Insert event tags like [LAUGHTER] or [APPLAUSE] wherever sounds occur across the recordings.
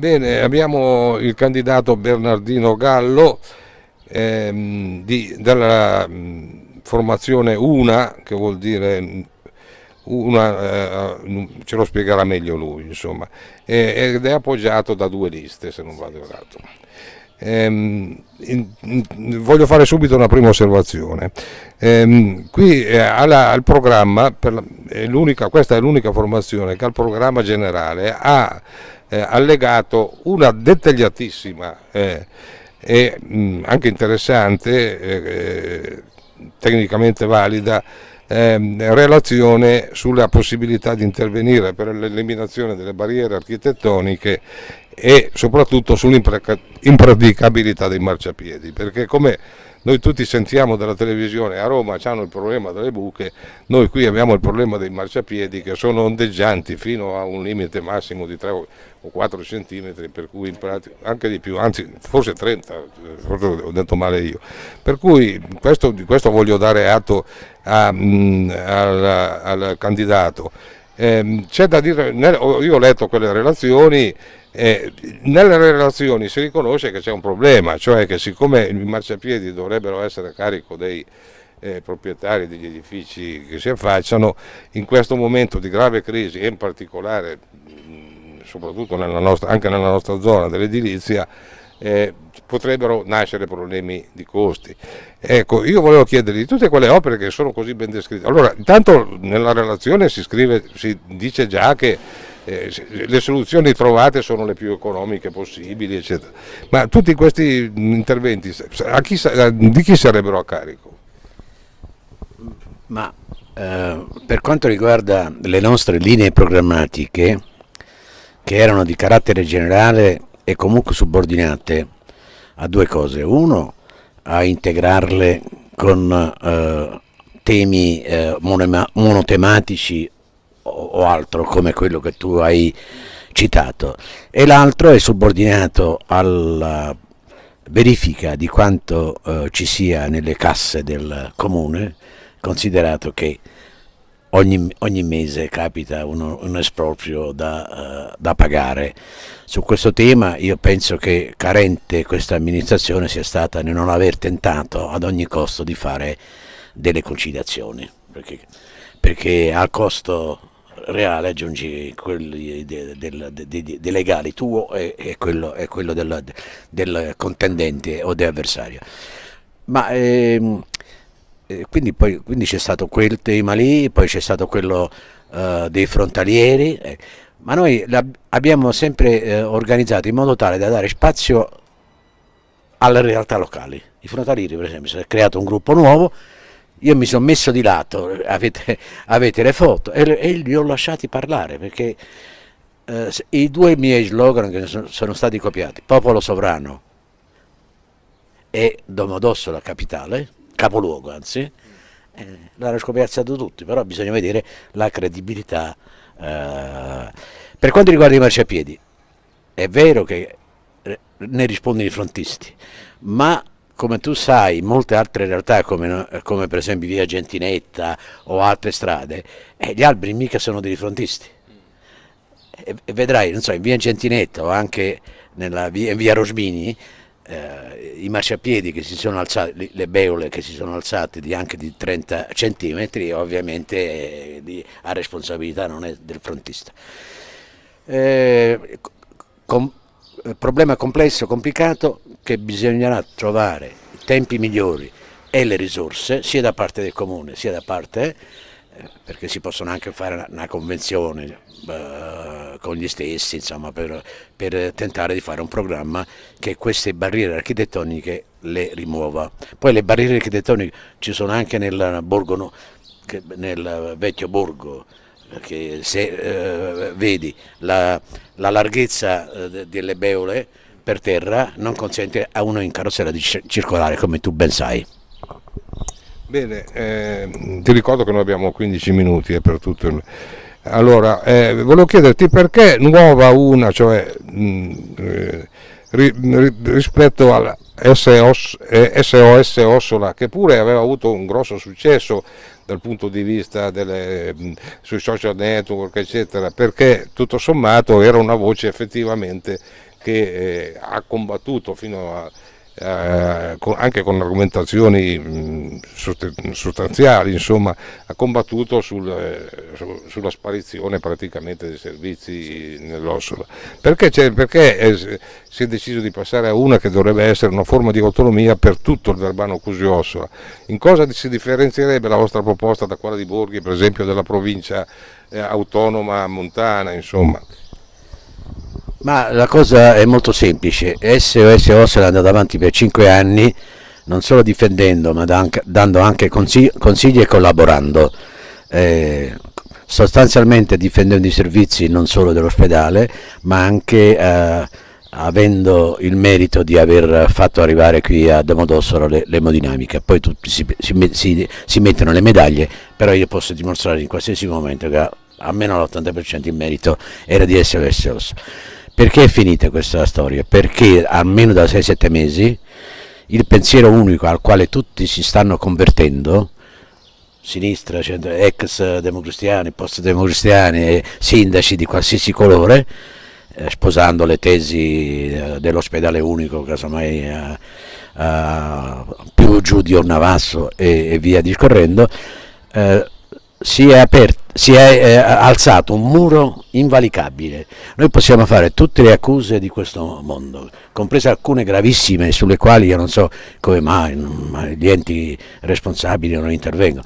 Bene, abbiamo il candidato Bernardino Gallo ehm, di, della mh, mm, formazione UNA, che vuol dire mm, una, eh, mm, ce lo spiegherà meglio lui, insomma, eh, ed è appoggiato da due liste, se non vado errato. Ehm, voglio fare subito una prima osservazione. Ehm, qui eh, alla, al programma, la, è questa è l'unica formazione che al programma generale ha eh, allegato una dettagliatissima eh, e mh, anche interessante, eh, tecnicamente valida, ehm, relazione sulla possibilità di intervenire per l'eliminazione delle barriere architettoniche e soprattutto sull'impraticabilità dei marciapiedi, perché come noi tutti sentiamo dalla televisione a Roma hanno il problema delle buche, noi qui abbiamo il problema dei marciapiedi che sono ondeggianti fino a un limite massimo di 3 o 4 cm, per cui pratica, anche di più, anzi forse 30, forse ho detto male io. Per cui questo, di questo voglio dare atto a, mh, mm, al, al candidato ehm, c'è da dire, nel, io ho letto quelle relazioni, eh, nelle relazioni si riconosce che c'è un problema, cioè che siccome i marciapiedi dovrebbero essere a carico dei eh, proprietari degli edifici che si affacciano, in questo momento di grave crisi e in particolare mm, soprattutto nella nostra, anche nella nostra zona dell'edilizia, eh, potrebbero nascere problemi di costi. Ecco, io volevo chiedergli tutte quelle opere che sono così ben descritte. Allora, intanto nella relazione si, scrive, si dice già che eh, le soluzioni trovate sono le più economiche possibili, eccetera. Ma tutti questi interventi chi, di chi sarebbero a carico? Ma eh, per quanto riguarda le nostre linee programmatiche, che erano di carattere generale e comunque subordinate a due cose. Uno, a integrarle con eh, temi eh, monotematici o, o altro come quello che tu hai citato e l'altro è subordinato alla verifica di quanto eh, ci sia nelle casse del comune considerato che Ogni, ogni, mese capita uno, un esproprio da, uh, da, pagare. Su questo tema io penso che carente questa amministrazione sia stata nel non aver tentato ad ogni costo di fare delle conciliazioni, perché, perché al costo reale aggiungi quelli dei legali tuo e, e quello, e quello del, del, contendente o dell'avversario. Ma ehm, quindi, poi, quindi c'è stato quel tema lì, poi c'è stato quello eh, dei frontalieri, eh, ma noi abbiamo sempre eh, organizzato in modo tale da dare spazio alle realtà locali. I frontalieri per esempio, si è creato un gruppo nuovo, io mi sono messo di lato, [LAUGHS] avete, avete le foto e, e, li ho lasciati parlare perché eh, i due miei slogan che sono, sono stati copiati, Popolo Sovrano e Domodossola Capitale, capoluogo anzi, eh, l'hanno scoperto tutti, però bisogna vedere la credibilità. Eh. Per quanto riguarda i marciapiedi, è vero che eh, ne rispondono i frontisti, ma come tu sai, in molte altre realtà, come, come per esempio via Gentinetta o altre strade, eh, gli alberi mica sono dei frontisti. E, e vedrai, non so, in via Gentinetta o anche nella via, in via Rosmini, eh, i marciapiedi che si sono alzati, le beole che si sono alzate di anche di 30 centimetri, ovviamente eh, a responsabilità non è del frontista. Eh, com, eh, problema complesso, complicato, che bisognerà trovare tempi migliori e le risorse sia da parte del comune sia da parte perché si possono anche fare una, convenzione eh, con gli stessi insomma, per, per, tentare di fare un programma che queste barriere architettoniche le rimuova. Poi le barriere architettoniche ci sono anche nel, borgo, nel vecchio borgo, perché se eh, vedi la, la larghezza eh, delle beole per terra non consente a uno in carrozzella di circolare come tu ben sai. Bene, eh, ti ricordo che noi abbiamo 15 minuti eh, per tutto il... Allora, eh, volevo chiederti perché nuova una, cioè mh, mm, eh, ri, rispetto al SOS, SOS eh, Ossola, che pure aveva avuto un grosso successo dal punto di vista delle, mh, mm, sui social network, eccetera, perché tutto sommato era una voce effettivamente che eh, ha combattuto fino a eh, anche con argomentazioni sostanziali, insomma, ha combattuto sul, eh, sulla sparizione praticamente dei servizi nell'Ossola. Perché, perché eh, si è deciso di passare a una che dovrebbe essere una forma di autonomia per tutto il Verbano Cusio Ossola? In cosa si differenzierebbe la vostra proposta da quella di Borghi, per esempio della provincia eh, autonoma montana, insomma? Ma la cosa è molto semplice, SOS Ossola è andato avanti per 5 anni non solo difendendo ma dando anche consigli e collaborando, eh, sostanzialmente difendendo i servizi non solo dell'ospedale ma anche eh, avendo il merito di aver fatto arrivare qui a Domodossolo l'emodinamica, poi tutti si, si, si mettono le medaglie, però io posso dimostrare in qualsiasi momento che almeno l'80% il merito era di SOS Osso. Perché è finita questa storia? Perché almeno da 6-7 mesi il pensiero unico al quale tutti si stanno convertendo, sinistra, centro, ex democristiani, post democristiani, sindaci di qualsiasi colore, eh, sposando le tesi eh, dell'ospedale unico, casomai eh, eh, più giù di Ornavasso e, e via discorrendo, eh, si è, aperto, si è eh, alzato un muro invalicabile. Noi possiamo fare tutte le accuse di questo mondo, comprese alcune gravissime sulle quali io non so come mai gli enti responsabili non intervengono.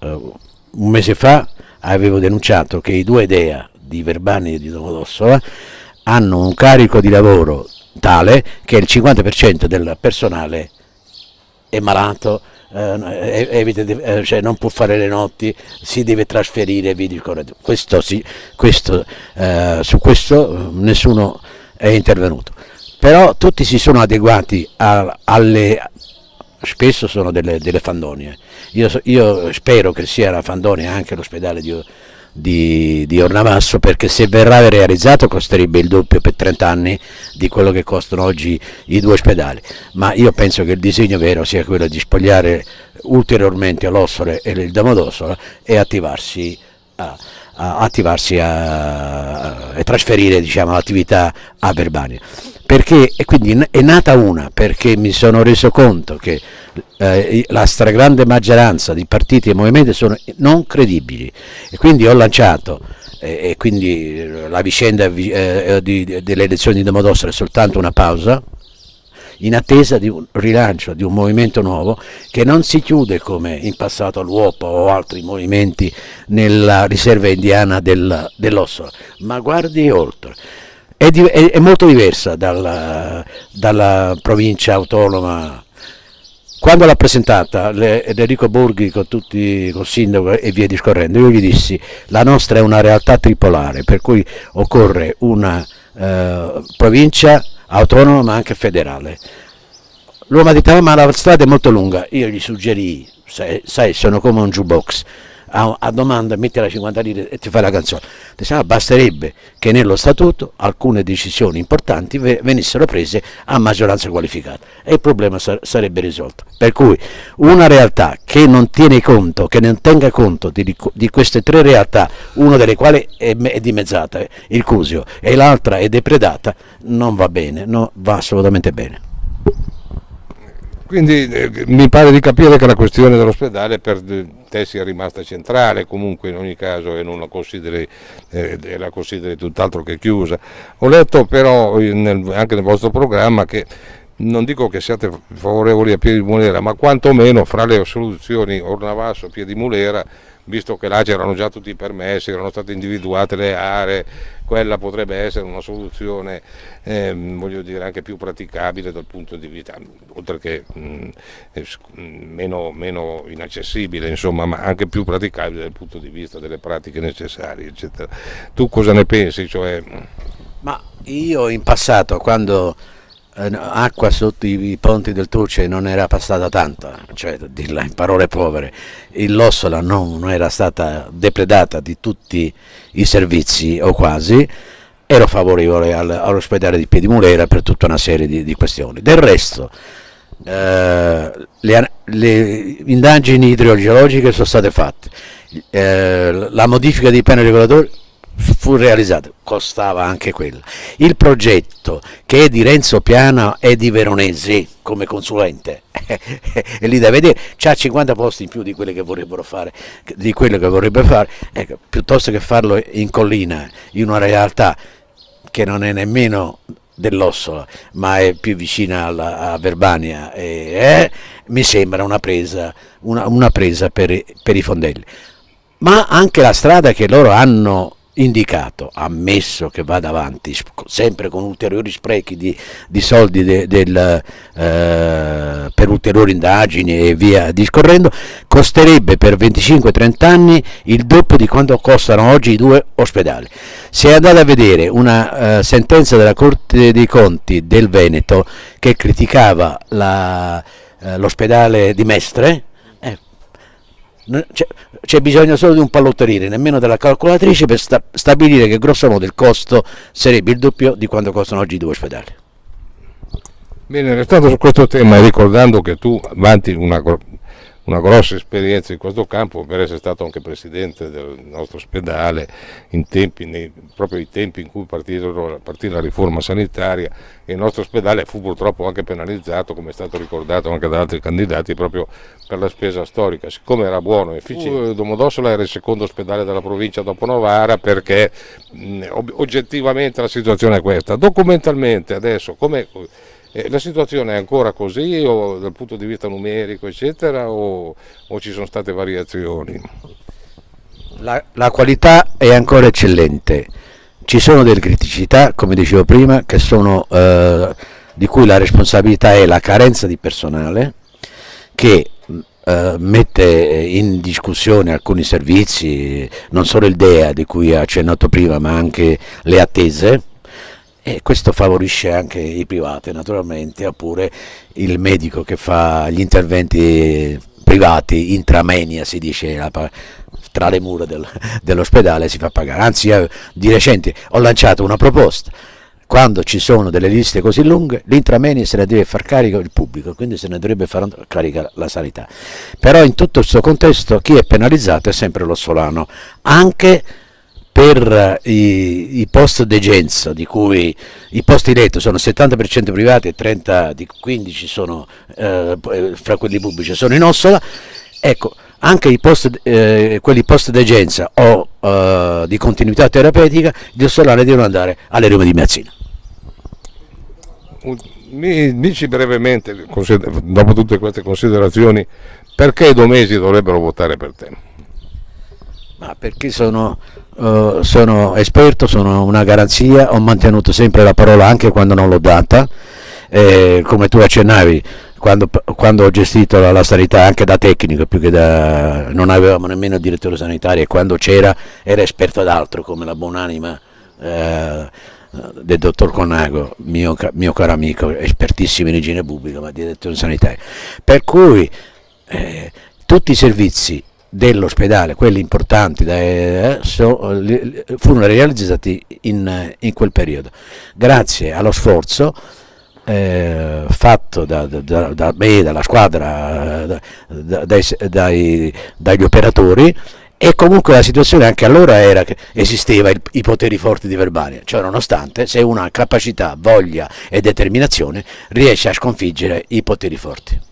Uh, un mese fa avevo denunciato che i due DEA di Verbani e di Domodossola hanno un carico di lavoro tale che il 50% del personale è malato eh, eh evita di, eh, cioè non può fare le notti, si deve trasferire, vi ricordate. Questo, sì, questo eh, su questo eh, nessuno è intervenuto. Però tutti si sono adeguati a, alle... spesso sono delle, delle fandonie. Io, io, spero che sia la fandonia anche l'ospedale di, di, di, Ornavasso perché se verrà realizzato costerebbe il doppio per 30 anni di quello che costano oggi i due ospedali, ma io penso che il disegno vero sia quello di spogliare ulteriormente l'Ossole e il Damodossola e attivarsi a, a, attivarsi a, a trasferire diciamo, l'attività a Verbania. Perché, e quindi è nata una, perché mi sono reso conto che eh, la stragrande maggioranza di partiti e movimenti sono non credibili e quindi ho lanciato eh, e quindi eh, la vicenda eh, eh di, delle elezioni di Domodossola è soltanto una pausa in attesa di un rilancio di un movimento nuovo che non si chiude come in passato l'UOP o altri movimenti nella riserva indiana del, dell'Ossola, ma guardi oltre è, di, è, è molto diversa dalla, dalla, provincia autonoma. Quando l'ha presentata le, Enrico Borghi con tutti, col sindaco e via discorrendo, io gli dissi la nostra è una realtà tripolare, per cui occorre una eh, provincia autonoma ma anche federale. L'uomo ha detto ma la strada è molto lunga, io gli suggerì, sai, sai sono come un jukebox, a, a domanda metti la 50 lire e ti fai la canzone. Diciamo, basterebbe che nello statuto alcune decisioni importanti venissero prese a maggioranza qualificata e il problema sarebbe risolto. Per cui una realtà che non tiene conto, che non tenga conto di, di queste tre realtà, una delle quali è, è dimezzata, eh, il Cusio, e l'altra è depredata, non va bene, non va assolutamente bene. Quindi eh, mi pare di capire che la questione dell'ospedale per te sia rimasta centrale comunque in ogni caso e non la consideri, eh, la consideri tutt'altro che chiusa. Ho letto però nel, anche nel vostro programma che non dico che siate favorevoli a Piedi Mulera, ma quantomeno fra le soluzioni Ornavasso e Piedi Mulera visto che là c'erano già tutti i permessi, erano state individuate le aree, quella potrebbe essere una soluzione ehm, voglio dire, anche più praticabile dal punto di vista, oltre che mh, mm, mm, meno, meno, inaccessibile, insomma, ma anche più praticabile dal punto di vista delle pratiche necessarie, eccetera. Tu cosa ne pensi? Cioè... Ma io in passato quando eh, acqua sotto i ponti del Turce non era passata tanta, cioè dirla in parole povere, l'Ossola non, non era stata depredata di tutti i servizi o quasi, ero favorevole al, all'ospedale di Piedimulera per tutta una serie di, di questioni. Del resto, eh, le, le, indagini idrogeologiche sono state fatte, eh, la modifica dei piani regolatori fu realizzato, costava anche quella. Il progetto che è di Renzo Piano è di Veronese come consulente e [LAUGHS] lì da vedere c'ha 50 posti in più di quelli che vorrebbero fare, di quello che vorrebbe fare, ecco, piuttosto che farlo in collina, in una realtà che non è nemmeno dell'Ossola, ma è più vicina alla, a Verbania, e, eh, mi sembra una presa, una, una presa per, per i fondelli. Ma anche la strada che loro hanno indicato, ammesso che vada avanti, sempre con ulteriori sprechi di, di soldi de, del, eh, per ulteriori indagini e via discorrendo, costerebbe per 25-30 anni il doppio di quanto costano oggi i due ospedali. Se andate a vedere una eh, sentenza della Corte dei Conti del Veneto che criticava eh, l'ospedale eh, di Mestre, c'è bisogno solo di un pallotteriere, nemmeno della calcolatrice per sta stabilire che grosso modo il costo sarebbe il doppio di quanto costano oggi i due ospedali. Bene, restando su questo tema ricordando che tu vanti una una grossa esperienza in questo campo per essere stato anche presidente del nostro ospedale in tempi, nei, proprio i tempi in cui partì, partì la riforma sanitaria e il nostro ospedale fu purtroppo anche penalizzato come è stato ricordato anche da altri candidati proprio per la spesa storica siccome era buono e efficiente Domodossola era il secondo ospedale della provincia dopo Novara perché mh, oggettivamente la situazione è questa documentalmente adesso come eh, la situazione è ancora così o dal punto di vista numerico eccetera o, o ci sono state variazioni? La, la qualità è ancora eccellente, ci sono delle criticità come dicevo prima che sono... Eh, di cui la responsabilità è la carenza di personale che mm, eh, mette in discussione alcuni servizi, non solo il DEA di cui ha accennato prima, ma anche le attese e questo favorisce anche i privati naturalmente, oppure il medico che fa gli interventi privati, intramenia si dice, tra le mura del, dell'ospedale si fa pagare. Anzi, io, di recente ho lanciato una proposta, quando ci sono delle liste così lunghe, l'intramenia se ne deve far carico il pubblico, quindi se ne dovrebbe far carica la sanità. Però in tutto questo contesto chi è penalizzato è sempre lo solano, anche per eh, i, i post degenza, di cui i posti letto sono 70% privati e 30 di 15 sono eh, eh, fra quelli pubblici sono in Ossola, ecco anche post, eh, quelli post degenza o eh, di continuità terapeutica di Ossolare devono andare alle Roma di Mazzina. Mi dici brevemente, dopo tutte queste considerazioni, perché i domesi dovrebbero votare per te? Ma perché sono eh, sono esperto, sono una garanzia, ho mantenuto sempre la parola anche quando non l'ho data, eh, come tu accennavi, quando, quando ho gestito la, la, sanità anche da tecnico, più che da... non avevamo nemmeno direttore sanitario e quando c'era era esperto ad altro come la buonanima eh, del dottor Conago, mio, mio, caro amico, espertissimo in igiene pubblica, ma direttore sanitario. Per cui eh, tutti i servizi dell'ospedale, quelli importanti, eh, so, li, furono realizzati in, in, quel periodo. Grazie allo sforzo eh, fatto da, da, da, me, dalla squadra, da, dai, dai, dagli operatori, e comunque la situazione anche allora era che esisteva il, i poteri forti di Verbania, cioè nonostante se una capacità, voglia e determinazione riesce a sconfiggere i poteri forti.